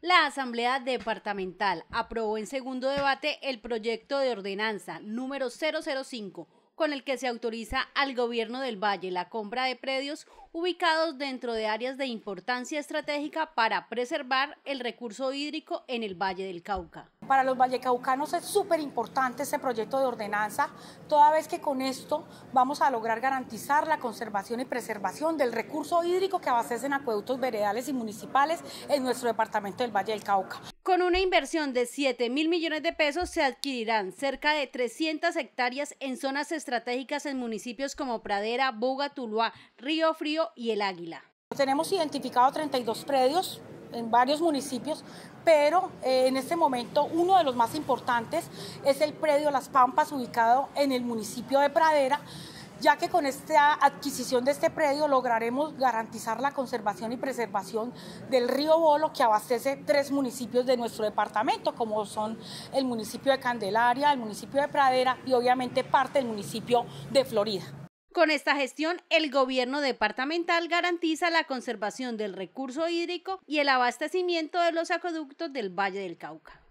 La Asamblea Departamental aprobó en segundo debate el proyecto de ordenanza número 005 con el que se autoriza al gobierno del Valle la compra de predios ubicados dentro de áreas de importancia estratégica para preservar el recurso hídrico en el Valle del Cauca. Para los vallecaucanos es súper importante ese proyecto de ordenanza, toda vez que con esto vamos a lograr garantizar la conservación y preservación del recurso hídrico que abastecen acueductos veredales y municipales en nuestro departamento del Valle del Cauca. Con una inversión de 7 mil millones de pesos se adquirirán cerca de 300 hectáreas en zonas estratégicas en municipios como Pradera, Boga, Tuluá, Río Frío y El Águila. Tenemos identificado 32 predios en varios municipios, pero eh, en este momento uno de los más importantes es el predio Las Pampas, ubicado en el municipio de Pradera ya que con esta adquisición de este predio lograremos garantizar la conservación y preservación del río Bolo que abastece tres municipios de nuestro departamento, como son el municipio de Candelaria, el municipio de Pradera y obviamente parte del municipio de Florida. Con esta gestión, el gobierno departamental garantiza la conservación del recurso hídrico y el abastecimiento de los acueductos del Valle del Cauca.